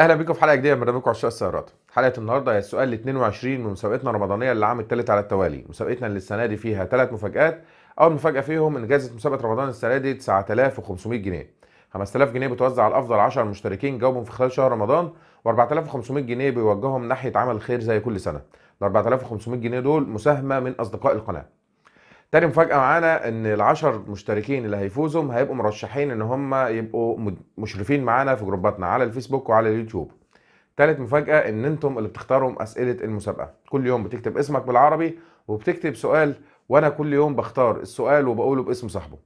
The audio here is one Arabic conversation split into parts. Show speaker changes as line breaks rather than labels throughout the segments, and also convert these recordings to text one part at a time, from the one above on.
اهلا بيكم في حلقه جديده من برنامجكم عشاق السيارات حلقه النهارده هي السؤال 22 من مسابقتنا الرمضانيه للعام الثالث على التوالي مسابقتنا اللي السنه دي فيها ثلاث مفاجات اول مفاجاه فيهم ان جائزه مسابقه رمضان السنه دي 9500 جنيه 5000 جنيه بتوزع على افضل 10 مشتركين جاوبهم في خلال شهر رمضان و4500 جنيه بيوجههم ناحيه عمل خير زي كل سنه ال 4500 جنيه دول مساهمه من اصدقاء القناه تاني مفاجأة معانا إن العشر مشتركين اللي هيفوزوا هيبقوا مرشحين إن هم يبقوا مشرفين معانا في جروباتنا على الفيسبوك وعلى اليوتيوب. تالت مفاجأة إن أنتم اللي بتختاروا أسئلة المسابقة، كل يوم بتكتب اسمك بالعربي وبتكتب سؤال وأنا كل يوم بختار السؤال وبقوله باسم صاحبه.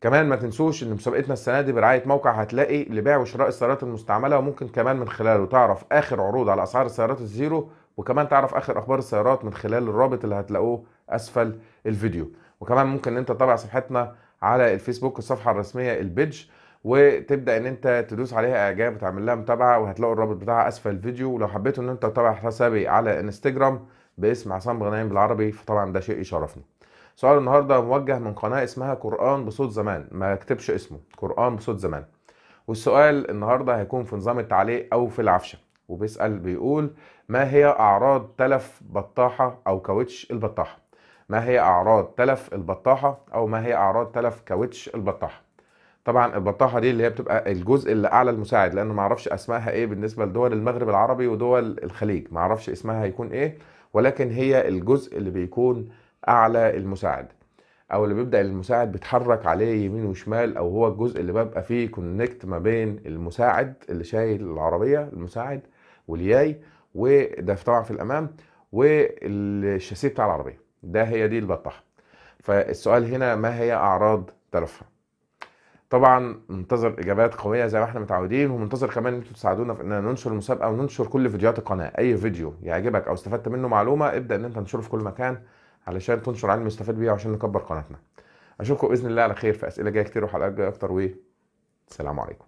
كمان ما تنسوش ان مسابقتنا السنه دي برعايه موقع هتلاقي لبيع وشراء السيارات المستعمله وممكن كمان من خلاله تعرف اخر عروض على اسعار السيارات الزيرو وكمان تعرف اخر اخبار السيارات من خلال الرابط اللي هتلاقوه اسفل الفيديو وكمان ممكن ان انت تتابع صفحتنا على الفيسبوك الصفحه الرسميه البيدج وتبدا ان انت تدوس عليها اعجاب وتعمل لها متابعه وهتلاقوا الرابط بتاعها اسفل الفيديو ولو حبيتوا ان انت تتابع حسابي على انستجرام باسم عصام غنايم بالعربي فطبعا ده شيء يشرفني سؤال النهارده موجه من قناه اسمها قران بصوت زمان ما اكتبش اسمه قران بصوت زمان والسؤال النهارده هيكون في نظام التعليق او في العفشه وبيسال بيقول ما هي اعراض تلف بطاحه او كاوتش البطاحه ما هي أعراض تلف البطاحة أو ما هي أعراض تلف كاوتش البطاحة طبعا البطاحة دي اللي هي بتبقى الجزء اللي أعلى المساعد لأنه معرفش اسمها إيه بالنسبة لدول المغرب العربي ودول الخليج معرفش اسمها هيكون إيه ولكن هي الجزء اللي بيكون أعلى المساعد او اللي بيبدا المساعد بيتحرك عليه يمين وشمال او هو الجزء اللي ببقى فيه كونكت ما بين المساعد اللي شايل العربيه المساعد والياي وده طبعا في الامام والشاسيه بتاع العربيه ده هي دي البطاحه فالسؤال هنا ما هي اعراض تلفها طبعا منتظر اجابات قويه زي ما احنا متعودين ومنتظر كمان ان تساعدونا في ان ننشر المسابقه وننشر كل فيديوهات القناه اي فيديو يعجبك او استفدت منه معلومه ابدا ان انت تنشره في كل مكان علشان تنشر علم مستفاد بيه وعشان نكبر قناتنا اشوفكم باذن الله على خير في اسئله جايه كتير وحلقات جايه اكتر سلام عليكم